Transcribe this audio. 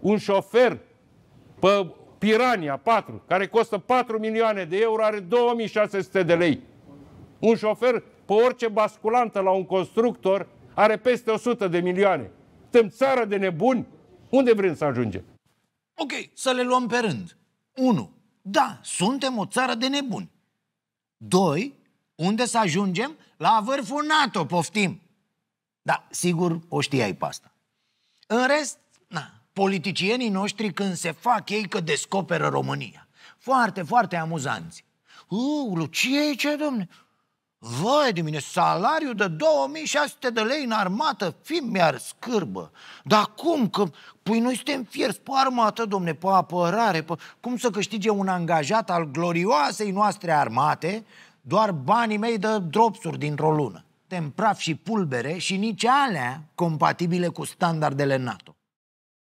un șofer pe Pirania 4, care costă 4 milioane de euro, are 2600 de lei. Un șofer pe orice basculantă la un constructor are peste 100 de milioane. Suntem țară de nebuni? Unde vrem să ajungem? Ok, să le luăm pe rând. 1. Da, suntem o țară de nebuni. 2. Unde să ajungem? La vârful NATO, poftim. Da, sigur o știai pe asta. În rest, politicienii noștri când se fac ei că descoperă România. Foarte, foarte amuzanți. Uuu, ce e ce, domne? Voi, de mine, salariu de 2600 de lei în armată, fi mi-ar scârbă. Dar cum? Că, pui, noi suntem fierți pe armată, domne, pe apărare, pe... Cum să câștige un angajat al glorioasei noastre armate doar banii mei de dropsuri dintr-o lună? Suntem praf și pulbere și nici alea compatibile cu standardele NATO.